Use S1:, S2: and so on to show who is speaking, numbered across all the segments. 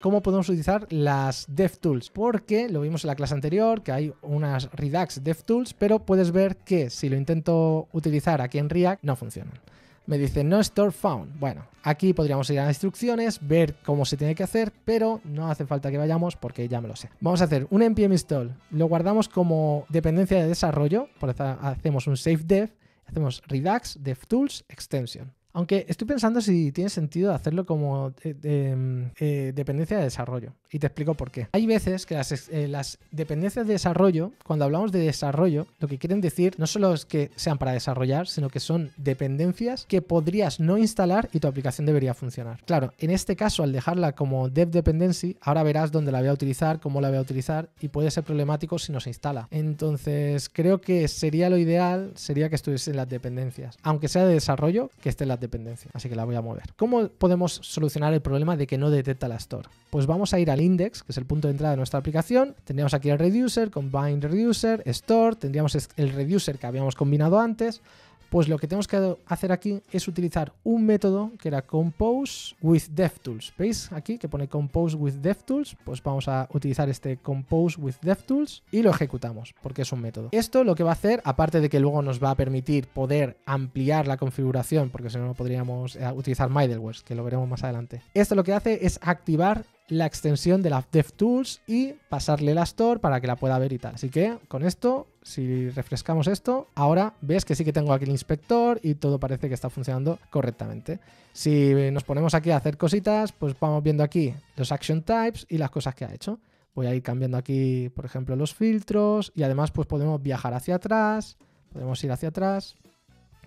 S1: cómo podemos utilizar las DevTools, porque lo vimos en la clase anterior, que hay unas Redux DevTools, pero puedes ver que si lo intento utilizar aquí en React, no funcionan. Me dice no store found. Bueno, aquí podríamos ir a las instrucciones, ver cómo se tiene que hacer, pero no hace falta que vayamos porque ya me lo sé. Vamos a hacer un npm install. Lo guardamos como dependencia de desarrollo, por eso hacemos un save dev, hacemos Redux DevTools extension. Aunque estoy pensando si tiene sentido hacerlo como eh, em, eh, dependencia de desarrollo. Y te explico por qué. Hay veces que eh, las, dependencias de desarrollo, cuando hablamos de desarrollo, lo que quieren decir no solo es que sean para desarrollar, sino que son dependencias que podrías no instalar y tu aplicación debería funcionar. Claro, en este caso, al dejarla como dev dependency, ahora verás dónde la voy a utilizar, cómo la voy a utilizar y puede ser problemático si no se instala. Entonces, creo que sería lo ideal, sería que en las dependencias. Aunque sea de desarrollo, que esté la dependencia. así que la voy a mover. ¿Cómo podemos solucionar el problema de que no detecta la store? Pues vamos a ir al index, que es el punto de entrada de nuestra aplicación. Tendríamos aquí el reducer, combine reducer, store, tendríamos el reducer que habíamos combinado antes. Pues lo que tenemos que hacer aquí es utilizar un método que era compose with DevTools. ¿Veis aquí que pone compose with DevTools? Pues vamos a utilizar este compose with DevTools y lo ejecutamos porque es un método. Esto lo que va a hacer, aparte de que luego nos va a permitir poder ampliar la configuración porque si no podríamos eh, utilizar middlewares, que lo veremos más adelante. Esto lo que hace es activar la extensión de la DevTools y pasarle la store para que la pueda ver y tal. Así que con esto si refrescamos esto, ahora ves que sí que tengo aquí el inspector y todo parece que está funcionando correctamente. Si nos ponemos aquí a hacer cositas, pues vamos viendo aquí los action types y las cosas que ha hecho. Voy a ir cambiando aquí, por ejemplo, los filtros y además pues podemos viajar hacia atrás, podemos ir hacia atrás.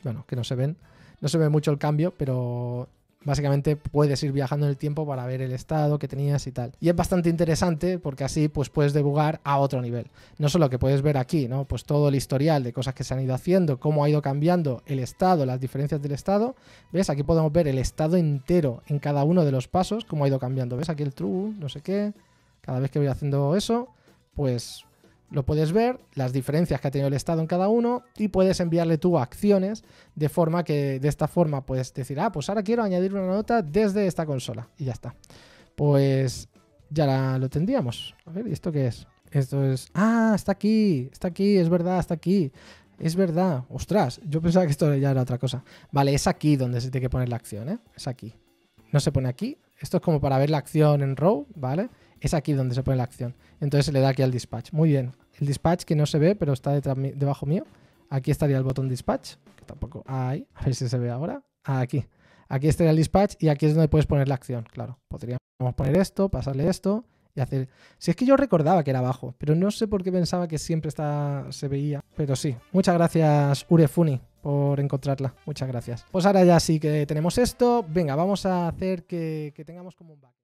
S1: Bueno, que no se ven, no se ve mucho el cambio, pero básicamente puedes ir viajando en el tiempo para ver el estado que tenías y tal. Y es bastante interesante porque así pues puedes debugar a otro nivel. No solo que puedes ver aquí, ¿no? Pues todo el historial de cosas que se han ido haciendo, cómo ha ido cambiando el estado, las diferencias del estado. ¿Ves? Aquí podemos ver el estado entero en cada uno de los pasos, cómo ha ido cambiando. ¿Ves? Aquí el true, no sé qué. Cada vez que voy haciendo eso, pues lo puedes ver, las diferencias que ha tenido el Estado en cada uno y puedes enviarle tú acciones de forma que de esta forma puedes decir, ah, pues ahora quiero añadir una nota desde esta consola y ya está. Pues ya lo tendríamos. A ver, ¿y esto qué es? Esto es, ah, está aquí, está aquí, es verdad, está aquí. Es verdad, ostras, yo pensaba que esto ya era otra cosa. Vale, es aquí donde se tiene que poner la acción, ¿eh? Es aquí. No se pone aquí. Esto es como para ver la acción en row, ¿vale? Es aquí donde se pone la acción. Entonces se le da aquí al dispatch. Muy bien, el dispatch que no se ve, pero está debajo mío. Aquí estaría el botón dispatch, que tampoco hay, a ver si se ve ahora. Ah, aquí. Aquí estaría el dispatch y aquí es donde puedes poner la acción, claro. Podríamos poner esto, pasarle esto y hacer... Si es que yo recordaba que era abajo, pero no sé por qué pensaba que siempre está... se veía. Pero sí. Muchas gracias, Urefuni, por encontrarla. Muchas gracias. Pues ahora ya sí que tenemos esto. Venga, vamos a hacer que, que tengamos como un back.